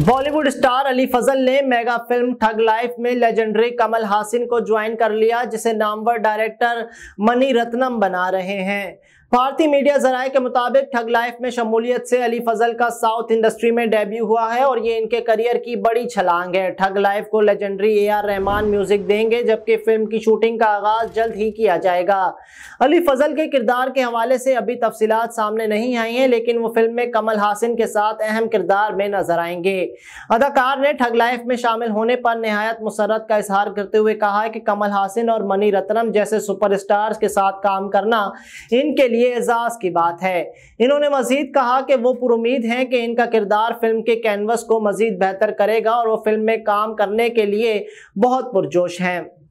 Bollywood star Ali Fazal ने mega film Thug Life में legendary Kamal Haasan को ज्वाइन कर लिया जिसे नामवर डायरेक्टर मनी रत्नम बना रहे हैं भारतीय मीडिया जराये के मुताबिक ठग लाइफ में शमूलियत से अली फजल का साउथ इंडस्ट्री में डेब्यू हुआ है और ये इनके करियर की बड़ी छलांग है ठग लाइफ को legendary A R Rahman music देंगे जबकि फिल्म की शूटिंग का आगाज जल्द ही किया जाएगा अली फजल के किरदार के हवाले से अभी तफसीत सामने नहीं आई हैं लेकिन वो फिल्म में कमल हासिन के साथ अहम किरदार में नजर आएंगे अदाकार ने ठग लाइफ में शामिल होने पर नहायत मुसरत का इजहार करते हुए कहा कि कमल हासिन और मनी रत्नम जैसे सुपर के साथ काम करना इनके लिए लिए एजाज की बात है इन्होंने मजीद कहा कि वो पुरुद हैं कि इनका किरदार फिल्म के कैनवस को मजीद बेहतर करेगा और वो फिल्म में काम करने के लिए बहुत पुरजोश हैं